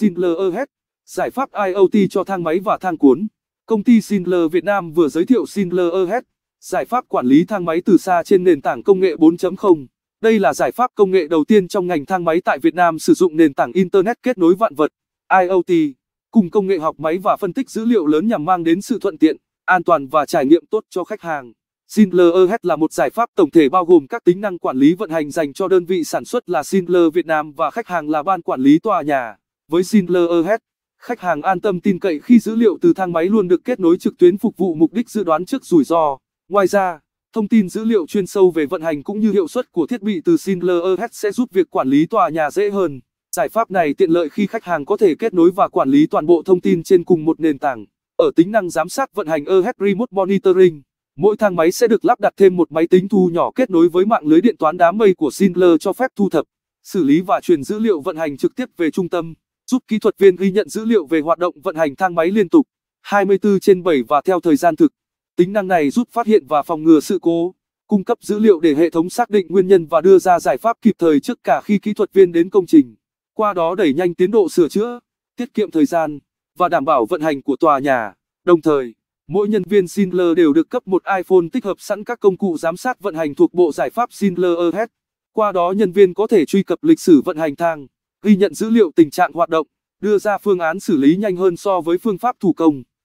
Sinler Ahead, giải pháp IoT cho thang máy và thang cuốn. Công ty Sinler Việt Nam vừa giới thiệu Sinler Ahead, giải pháp quản lý thang máy từ xa trên nền tảng công nghệ 4.0. Đây là giải pháp công nghệ đầu tiên trong ngành thang máy tại Việt Nam sử dụng nền tảng Internet kết nối vạn vật, IoT, cùng công nghệ học máy và phân tích dữ liệu lớn nhằm mang đến sự thuận tiện, an toàn và trải nghiệm tốt cho khách hàng. Sinler Ahead là một giải pháp tổng thể bao gồm các tính năng quản lý vận hành dành cho đơn vị sản xuất là Sinler Việt Nam và khách hàng là ban quản lý tòa nhà. Với Schindler Ahead, khách hàng an tâm tin cậy khi dữ liệu từ thang máy luôn được kết nối trực tuyến phục vụ mục đích dự đoán trước rủi ro. Ngoài ra, thông tin dữ liệu chuyên sâu về vận hành cũng như hiệu suất của thiết bị từ Schindler Ahead sẽ giúp việc quản lý tòa nhà dễ hơn. Giải pháp này tiện lợi khi khách hàng có thể kết nối và quản lý toàn bộ thông tin trên cùng một nền tảng. Ở tính năng giám sát vận hành Ahead Remote Monitoring, mỗi thang máy sẽ được lắp đặt thêm một máy tính thu nhỏ kết nối với mạng lưới điện toán đám mây của Sinler, cho phép thu thập, xử lý và truyền dữ liệu vận hành trực tiếp về trung tâm giúp kỹ thuật viên ghi nhận dữ liệu về hoạt động vận hành thang máy liên tục 24 trên 7 và theo thời gian thực. Tính năng này giúp phát hiện và phòng ngừa sự cố, cung cấp dữ liệu để hệ thống xác định nguyên nhân và đưa ra giải pháp kịp thời trước cả khi kỹ thuật viên đến công trình. Qua đó đẩy nhanh tiến độ sửa chữa, tiết kiệm thời gian và đảm bảo vận hành của tòa nhà. Đồng thời, mỗi nhân viên Sinler đều được cấp một iPhone tích hợp sẵn các công cụ giám sát vận hành thuộc bộ giải pháp Sinler Ahead. Qua đó nhân viên có thể truy cập lịch sử vận hành thang ghi nhận dữ liệu tình trạng hoạt động, đưa ra phương án xử lý nhanh hơn so với phương pháp thủ công.